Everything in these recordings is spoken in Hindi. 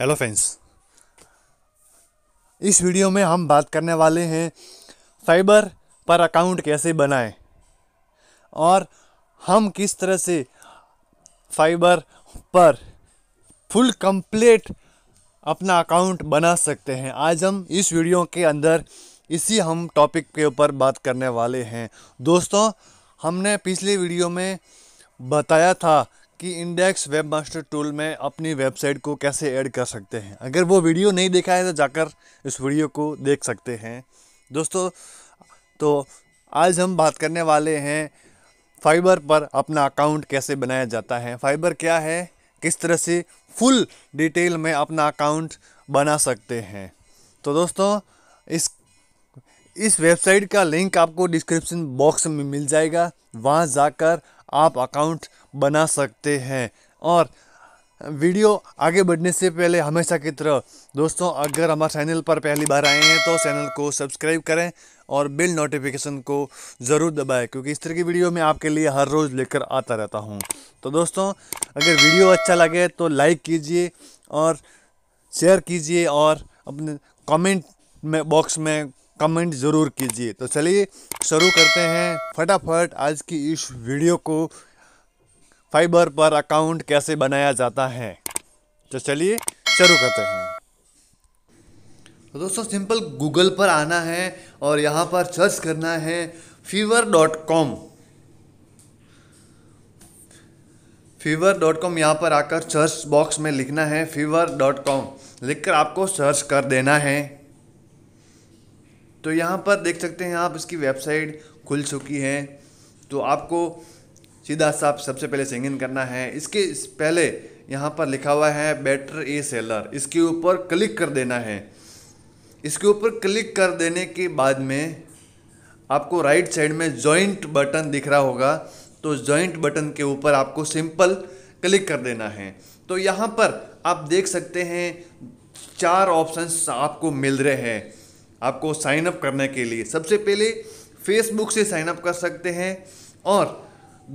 हेलो फ्रेंड्स इस वीडियो में हम बात करने वाले हैं साइबर पर अकाउंट कैसे बनाएं और हम किस तरह से फाइबर पर फुल कंप्लीट अपना अकाउंट बना सकते हैं आज हम इस वीडियो के अंदर इसी हम टॉपिक के ऊपर बात करने वाले हैं दोस्तों हमने पिछले वीडियो में बताया था कि इंडेक्स वेब मास्टर टूल में अपनी वेबसाइट को कैसे ऐड कर सकते हैं अगर वो वीडियो नहीं देखा है तो जाकर इस वीडियो को देख सकते हैं दोस्तों तो आज हम बात करने वाले हैं फाइबर पर अपना अकाउंट कैसे बनाया जाता है फाइबर क्या है किस तरह से फुल डिटेल में अपना अकाउंट बना सकते हैं तो दोस्तों इस इस वेबसाइट का लिंक आपको डिस्क्रिप्शन बॉक्स में मिल जाएगा वहाँ जाकर आप अकाउंट बना सकते हैं और वीडियो आगे बढ़ने से पहले हमेशा की तरह दोस्तों अगर हमारे चैनल पर पहली बार आए हैं तो चैनल को सब्सक्राइब करें और बिल नोटिफिकेशन को ज़रूर दबाएं क्योंकि इस तरह की वीडियो मैं आपके लिए हर रोज़ लेकर आता रहता हूं तो दोस्तों अगर वीडियो अच्छा लगे तो लाइक कीजिए और शेयर कीजिए और अपने कमेंट में बॉक्स में कमेंट ज़रूर कीजिए तो चलिए शुरू करते हैं फटाफट आज की इस वीडियो को फाइबर पर अकाउंट कैसे बनाया जाता है तो चलिए शुरू करते हैं तो दोस्तों सिंपल गूगल पर आना है और यहाँ पर सर्च करना है Fiverr dot com Fiverr dot com यहाँ पर आकर सर्च बॉक्स में लिखना है फीवर डॉट कॉम लिख कर आपको सर्च कर देना है तो यहाँ पर देख सकते हैं आप इसकी वेबसाइट खुल चुकी है तो आपको सीधा साफ सबसे पहले सिंग इन करना है इसके पहले यहाँ पर लिखा हुआ है बेटर ए सेलर इसके ऊपर क्लिक कर देना है इसके ऊपर क्लिक कर देने के बाद में आपको राइट साइड में जॉइंट बटन दिख रहा होगा तो जॉइंट बटन के ऊपर आपको सिंपल क्लिक कर देना है तो यहाँ पर आप देख सकते हैं चार ऑप्शंस आपको मिल रहे हैं आपको साइन अप करने के लिए सबसे पहले फेसबुक से साइन अप कर सकते हैं और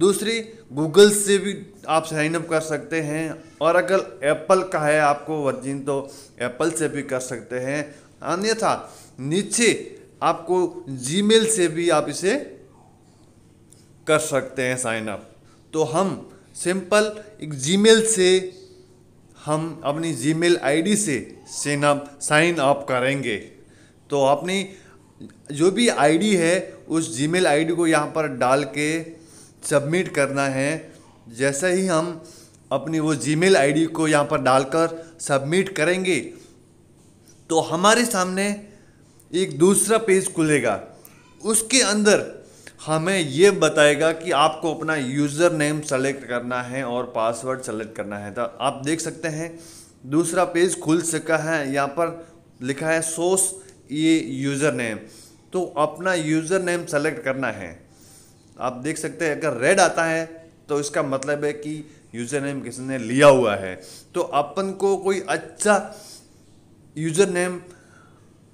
दूसरी गूगल से भी आप साइन अप कर सकते हैं और अगर एप्पल का है आपको वर्जिन तो एप्पल से भी कर सकते हैं अन्यथा नीचे आपको जीमेल से भी आप इसे कर सकते हैं साइन अप तो हम सिंपल एक जीमेल से हम अपनी जीमेल आईडी से साइन अप साइन अप करेंगे तो आपने जो भी आईडी है उस जीमेल आईडी को यहाँ पर डाल के सबमिट करना है जैसे ही हम अपनी वो जीमेल आईडी को यहाँ पर डालकर सबमिट करेंगे तो हमारे सामने एक दूसरा पेज खुलेगा उसके अंदर हमें ये बताएगा कि आपको अपना यूज़र नेम सेलेक्ट करना है और पासवर्ड सेलेक्ट करना है तो आप देख सकते हैं दूसरा पेज खुल चुका है यहाँ पर लिखा है सोस ये यूज़र नेम तो अपना यूज़र नेम सेलेक्ट करना है आप देख सकते हैं अगर रेड आता है तो इसका मतलब है कि यूज़र नेम किसी ने लिया हुआ है तो अपन को कोई अच्छा यूज़र नेम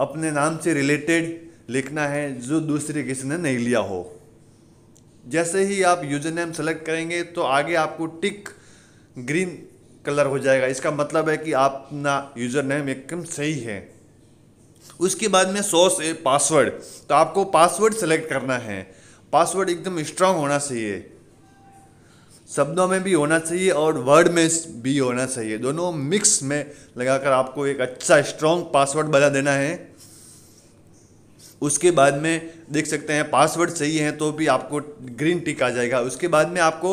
अपने नाम से रिलेटेड लिखना है जो दूसरे किसी ने नहीं लिया हो जैसे ही आप यूज़र नेम सेलेक्ट करेंगे तो आगे आपको टिक ग्रीन कलर हो जाएगा इसका मतलब है कि आपना यूज़र नेम एकदम सही है उसके बाद में सौ से पासवर्ड तो आपको पासवर्ड सेलेक्ट करना है पासवर्ड एकदम स्ट्रांग होना चाहिए शब्दों में भी होना चाहिए और वर्ड में भी होना चाहिए दोनों मिक्स में लगाकर आपको एक अच्छा स्ट्रॉन्ग पासवर्ड बना देना है उसके बाद में देख सकते हैं पासवर्ड सही है तो भी आपको ग्रीन टिक आ जाएगा उसके बाद में आपको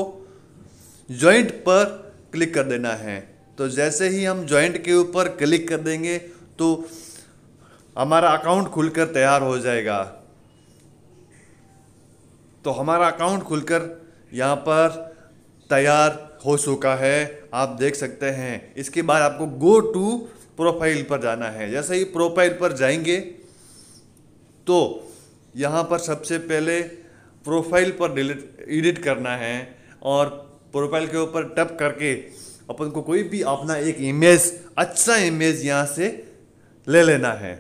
जॉइंट पर क्लिक कर देना है तो जैसे ही हम जॉइंट के ऊपर क्लिक कर देंगे तो हमारा अकाउंट खुलकर तैयार हो जाएगा तो हमारा अकाउंट खुलकर यहाँ पर तैयार हो चुका है आप देख सकते हैं इसके बाद आपको गो टू प्रोफाइल पर जाना है जैसे ही प्रोफाइल पर जाएंगे तो यहाँ पर सबसे पहले प्रोफाइल पर डिलीट एडिट करना है और प्रोफाइल के ऊपर टप करके अपन को कोई भी अपना एक इमेज अच्छा इमेज यहाँ से ले लेना है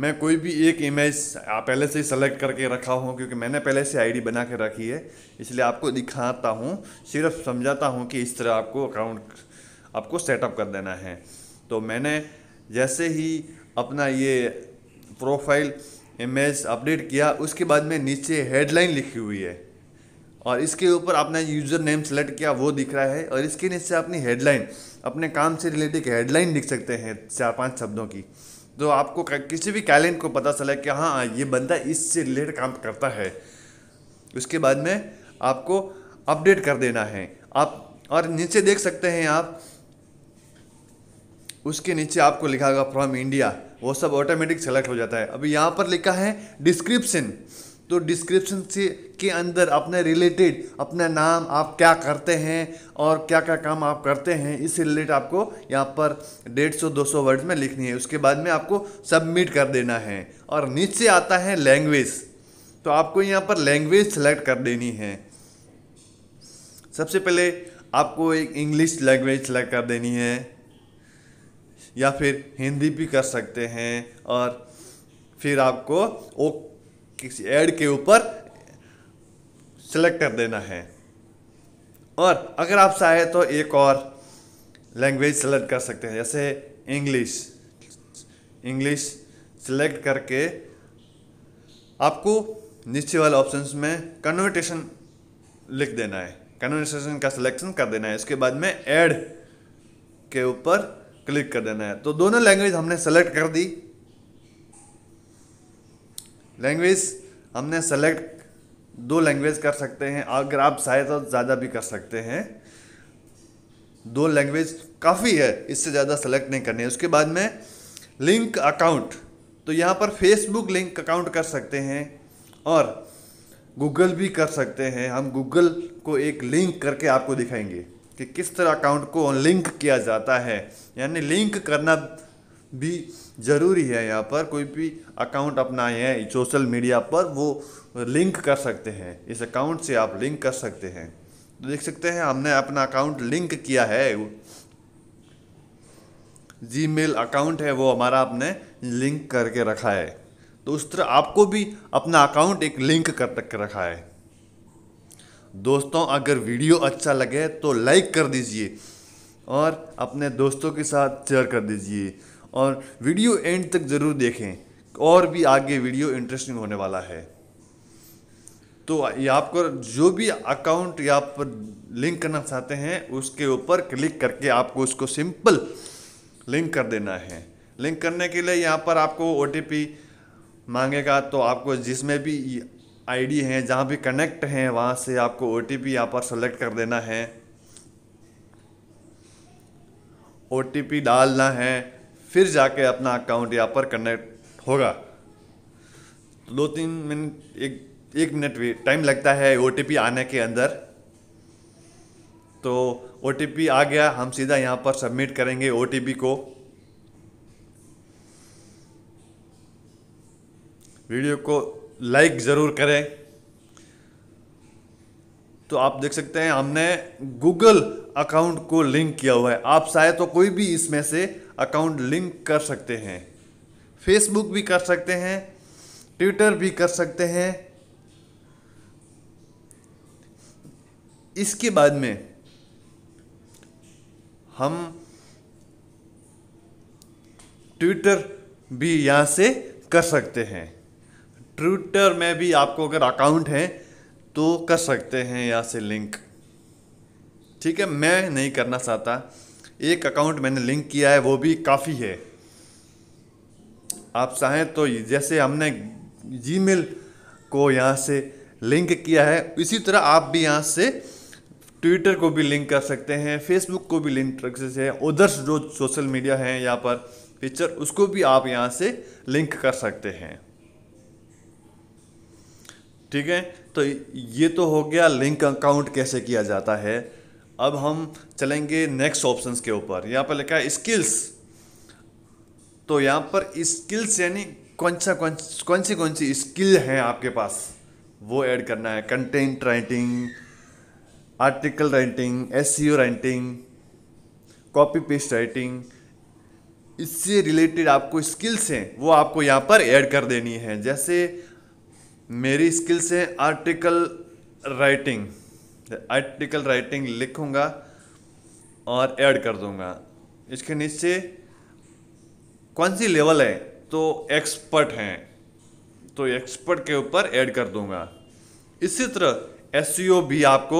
मैं कोई भी एक इमेज पहले से ही सेलेक्ट करके रखा हूँ क्योंकि मैंने पहले से आईडी बना के रखी है इसलिए आपको दिखाता हूँ सिर्फ समझाता हूँ कि इस तरह आपको अकाउंट आपको सेटअप कर देना है तो मैंने जैसे ही अपना ये प्रोफाइल इमेज अपडेट किया उसके बाद में नीचे हेडलाइन लिखी हुई है और इसके ऊपर आपने यूज़र नेम सेलेक्ट किया वो दिख रहा है और इसके नीचे अपनी हेडलाइन अपने काम से रिलेटेड हेडलाइन लिख सकते हैं चार पांच शब्दों की जो तो आपको किसी भी टैलेंट को पता चला कि हाँ ये बंदा इससे रिलेटेड काम करता है उसके बाद में आपको अपडेट कर देना है आप और नीचे देख सकते हैं आप उसके नीचे आपको लिखा होगा फ्रॉम इंडिया वो सब ऑटोमेटिक सेलेक्ट हो जाता है अभी यहाँ पर लिखा है डिस्क्रिप्शन तो डिस्क्रिप्शन से के अंदर अपने रिलेटेड अपना नाम आप क्या करते हैं और क्या क्या काम आप करते हैं इससे रिलेटेड आपको यहाँ पर डेढ़ सौ दो सौ वर्ड्स में लिखनी है उसके बाद में आपको सबमिट कर देना है और नीचे आता है लैंग्वेज तो आपको यहाँ पर लैंग्वेज सेलेक्ट कर देनी है सबसे पहले आपको एक इंग्लिश लैंग्वेज सेलेक्ट कर देनी है या फिर हिंदी भी कर सकते हैं और फिर आपको ओके किसी एड के ऊपर सेलेक्ट कर देना है और अगर आप चाहे तो एक और लैंग्वेज सेलेक्ट कर सकते हैं जैसे इंग्लिश इंग्लिश सेलेक्ट करके आपको नीचे वाले ऑप्शंस में कन्वर्टेशन लिख देना है कन्वर्टेशन का सिलेक्शन कर देना है इसके बाद में ऐड के ऊपर क्लिक कर देना है तो दोनों लैंग्वेज हमने सेलेक्ट कर दी लैंग्वेज हमने सेलेक्ट दो लैंग्वेज कर सकते हैं अगर आप शायद तो ज़्यादा भी कर सकते हैं दो लैंग्वेज काफ़ी है इससे ज़्यादा सेलेक्ट नहीं करनी है उसके बाद में लिंक अकाउंट तो यहाँ पर फेसबुक लिंक अकाउंट कर सकते हैं और गूगल भी कर सकते हैं हम गूगल को एक लिंक करके आपको दिखाएंगे कि किस तरह अकाउंट को लिंक किया जाता है यानी लिंक करना भी ज़रूरी है यहाँ पर कोई भी अकाउंट अपना है सोशल मीडिया पर वो लिंक कर सकते हैं इस अकाउंट से आप लिंक कर सकते हैं तो देख सकते हैं हमने अपना अकाउंट लिंक किया है जी मेल अकाउंट है वो हमारा आपने लिंक करके रखा है तो उस तरह आपको भी अपना अकाउंट एक लिंक कर तक रखा है दोस्तों अगर वीडियो अच्छा लगे तो लाइक कर दीजिए और अपने दोस्तों के साथ शेयर कर दीजिए और वीडियो एंड तक ज़रूर देखें और भी आगे वीडियो इंटरेस्टिंग होने वाला है तो ये आपको जो भी अकाउंट या पर लिंक करना चाहते हैं उसके ऊपर क्लिक करके आपको उसको सिंपल लिंक कर देना है लिंक करने के लिए यहाँ पर आपको ओ मांगेगा तो आपको जिसमें भी आईडी है जहाँ भी कनेक्ट हैं वहाँ से आपको ओ टी पी यहाँ पर सेलेक्ट कर देना है ओ टी पी डालना है फिर जाके अपना अकाउंट यहाँ पर कनेक्ट होगा दो तीन मिनट एक एक मिनट भी टाइम लगता है ओ आने के अंदर तो ओ आ गया हम सीधा यहाँ पर सबमिट करेंगे ओ को वीडियो को लाइक ज़रूर करें तो आप देख सकते हैं हमने गूगल अकाउंट को लिंक किया हुआ है आप चाहे तो कोई भी इसमें से अकाउंट लिंक कर सकते हैं फेसबुक भी कर सकते हैं ट्विटर भी कर सकते हैं इसके बाद में हम ट्विटर भी यहाँ से कर सकते हैं ट्विटर में भी आपको अगर अकाउंट है तो कर सकते हैं यहाँ से लिंक ठीक है मैं नहीं करना चाहता एक अकाउंट मैंने लिंक किया है वो भी काफ़ी है आप चाहें तो जैसे हमने जी को यहाँ से लिंक किया है इसी तरह आप भी यहाँ से ट्विटर को भी लिंक कर सकते हैं फेसबुक को भी लिंक कर सकते हैं उधर जो सोशल मीडिया है यहाँ पर पिक्चर उसको भी आप यहाँ से लिंक कर सकते हैं ठीक है तो ये तो हो गया लिंक अकाउंट कैसे किया जाता है अब हम चलेंगे नेक्स्ट ऑप्शन के ऊपर यहाँ पर लिखा है स्किल्स तो यहाँ पर स्किल्स यानी कौन सा कौन कौन सी कौन सी स्किल है आपके पास वो ऐड करना है content writing article writing S writing copy paste writing इससे रिलेटेड आपको स्किल्स हैं वो आपको यहाँ पर ऐड कर देनी है जैसे मेरी स्किल्स हैं आर्टिकल राइटिंग आर्टिकल राइटिंग लिखूँगा और ऐड कर दूंगा इसके नीचे कौन सी लेवल है तो एक्सपर्ट हैं तो एक्सपर्ट के ऊपर ऐड कर दूंगा इसी तरह एस e भी आपको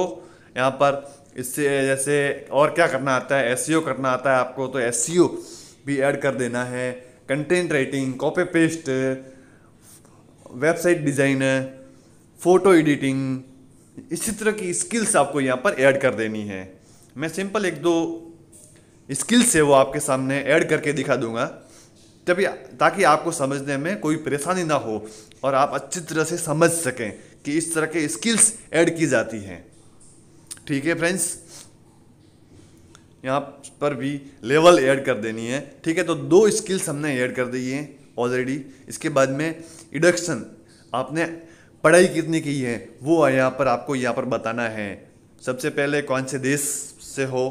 यहाँ पर इससे जैसे और क्या करना आता है एस e करना आता है आपको तो एस e भी ऐड कर देना है content writing copy paste website design photo editing इसी तरह की स्किल्स आपको यहाँ पर ऐड कर देनी है मैं सिंपल एक दो स्किल्स है वो आपके सामने ऐड करके दिखा दूंगा तभी ताकि आपको समझने में कोई परेशानी ना हो और आप अच्छी तरह से समझ सकें कि इस तरह के स्किल्स ऐड की जाती हैं ठीक है फ्रेंड्स यहाँ पर भी लेवल ऐड कर देनी है ठीक है तो दो स्किल्स हमने ऐड कर दी हैं ऑलरेडी इसके बाद में इडक्शन आपने पढ़ाई कितनी की है वो यहाँ पर आपको यहाँ पर बताना है सबसे पहले कौन से देश से हो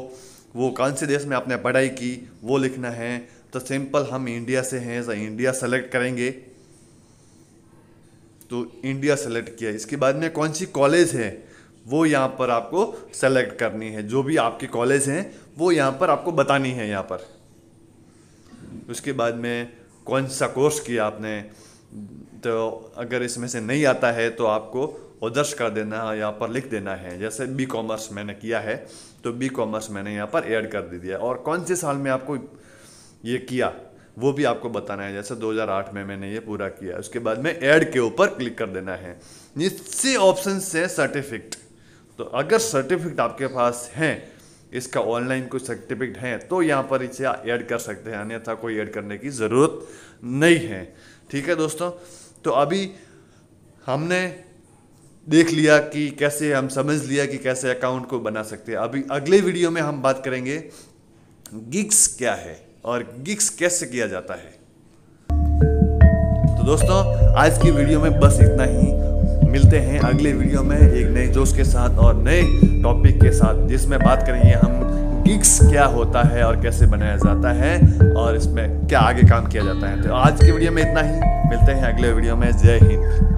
वो कौन से देश में आपने पढ़ाई की वो लिखना है तो सिंपल हम इंडिया से हैं तो इंडिया सेलेक्ट करेंगे तो इंडिया सेलेक्ट किया इसके बाद में कौन सी कॉलेज है वो यहाँ पर आपको सेलेक्ट करनी है जो भी आपके कॉलेज हैं वो यहाँ पर आपको बतानी है यहाँ पर उसके बाद में कौन सा कोर्स किया आपने तो अगर इसमें से नहीं आता है तो आपको उदर्श कर देना है यहाँ पर लिख देना है जैसे बी कॉमर्स मैंने किया है तो बी कॉमर्स मैंने यहाँ पर ऐड कर दे दिया और कौन से साल में आपको ये किया वो भी आपको बताना है जैसे 2008 में मैंने ये पूरा किया उसके बाद में ऐड के ऊपर क्लिक कर देना है निश्चित ऑप्शन से सर्टिफिकेट तो अगर सर्टिफिकेट आपके पास है इसका ऑनलाइन कोई सर्टिफिकेट है तो यहाँ पर इसे ऐड कर सकते हैं अन्यथा कोई ऐड करने की ज़रूरत नहीं है ठीक है दोस्तों तो अभी हमने देख लिया कि कैसे हम समझ लिया कि कैसे अकाउंट को बना सकते हैं अभी अगले वीडियो में हम बात करेंगे गिग्स क्या है और गिग्स कैसे किया जाता है तो दोस्तों आज की वीडियो में बस इतना ही मिलते हैं अगले वीडियो में एक नए जोश के साथ और नए टॉपिक के साथ जिसमें बात करेंगे हम गिग्स क्या होता है और कैसे बनाया जाता है और इसमें क्या आगे काम किया जाता है तो आज के वीडियो में इतना ही मिलते हैं अगले वीडियो में जय हिंद